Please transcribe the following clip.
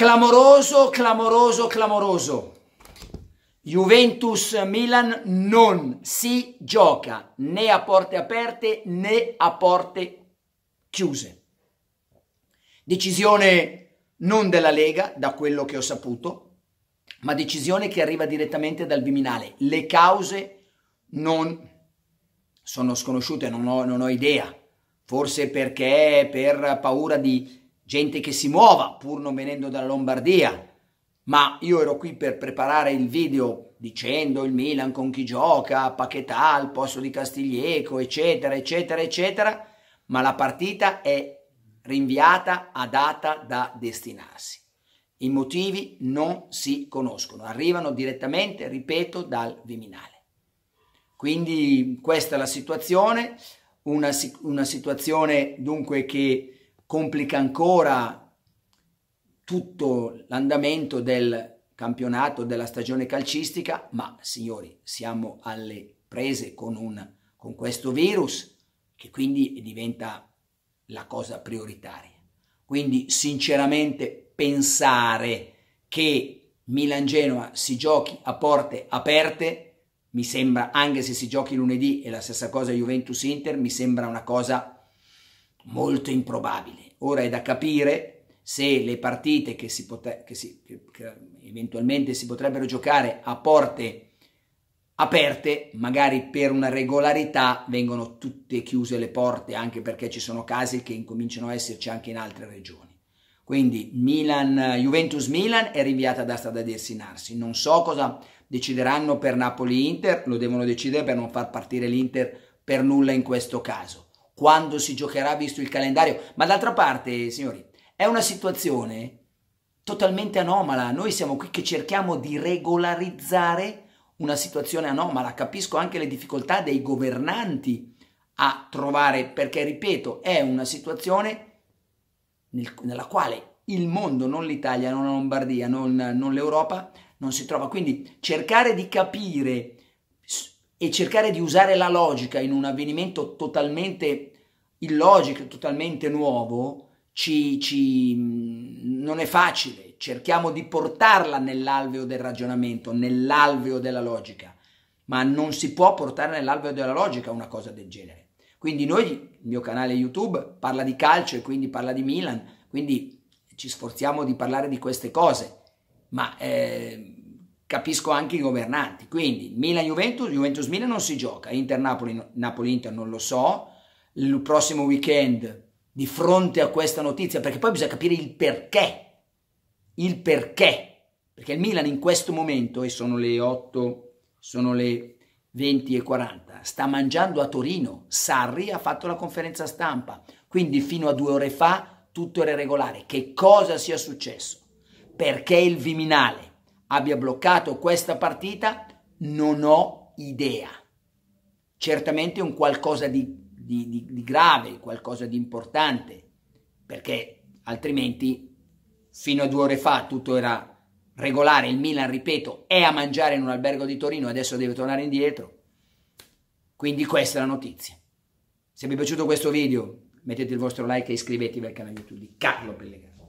Clamoroso, clamoroso, clamoroso. Juventus Milan non si gioca né a porte aperte né a porte chiuse. Decisione non della Lega, da quello che ho saputo, ma decisione che arriva direttamente dal Viminale. Le cause non sono sconosciute, non ho, non ho idea, forse perché per paura di gente che si muova pur non venendo dalla Lombardia, ma io ero qui per preparare il video dicendo il Milan con chi gioca, Paquetà al posto di Castiglieco, eccetera, eccetera, eccetera, ma la partita è rinviata a data da destinarsi. I motivi non si conoscono, arrivano direttamente, ripeto, dal Viminale. Quindi questa è la situazione, una, una situazione dunque che complica ancora tutto l'andamento del campionato, della stagione calcistica, ma signori, siamo alle prese con, un, con questo virus che quindi diventa la cosa prioritaria. Quindi sinceramente pensare che Milan-Genoa si giochi a porte aperte mi sembra, anche se si giochi lunedì e la stessa cosa Juventus-Inter, mi sembra una cosa molto improbabile. Ora è da capire se le partite che, si che, si, che, che eventualmente si potrebbero giocare a porte aperte, magari per una regolarità vengono tutte chiuse le porte, anche perché ci sono casi che incominciano a esserci anche in altre regioni. Quindi Milan, Juventus-Milan è rinviata da strada da destinarsi. Non so cosa decideranno per Napoli-Inter, lo devono decidere per non far partire l'Inter per nulla in questo caso quando si giocherà visto il calendario, ma d'altra parte, signori, è una situazione totalmente anomala. Noi siamo qui che cerchiamo di regolarizzare una situazione anomala. Capisco anche le difficoltà dei governanti a trovare, perché ripeto, è una situazione nel, nella quale il mondo, non l'Italia, non la Lombardia, non, non l'Europa, non si trova. Quindi cercare di capire e cercare di usare la logica in un avvenimento totalmente illogico, totalmente nuovo, ci, ci, mm, non è facile. Cerchiamo di portarla nell'alveo del ragionamento, nell'alveo della logica, ma non si può portare nell'alveo della logica una cosa del genere. Quindi noi, il mio canale YouTube parla di calcio e quindi parla di Milan, quindi ci sforziamo di parlare di queste cose, ma eh, capisco anche i governanti. Quindi Milan-Juventus, Juventus-Milan non si gioca, Inter-Napoli-Napoli-Inter non lo so, il prossimo weekend di fronte a questa notizia, perché poi bisogna capire il perché, il perché, perché il Milan in questo momento, e sono le 8, sono le 20 e 40, sta mangiando a Torino, Sarri ha fatto la conferenza stampa, quindi fino a due ore fa tutto era regolare, che cosa sia successo? Perché il Viminale abbia bloccato questa partita non ho idea. Certamente un qualcosa di, di, di, di grave, qualcosa di importante, perché altrimenti fino a due ore fa tutto era regolare, il Milan, ripeto, è a mangiare in un albergo di Torino, adesso deve tornare indietro. Quindi questa è la notizia. Se vi è piaciuto questo video mettete il vostro like e iscrivetevi al canale YouTube di Carlo Pellegrini.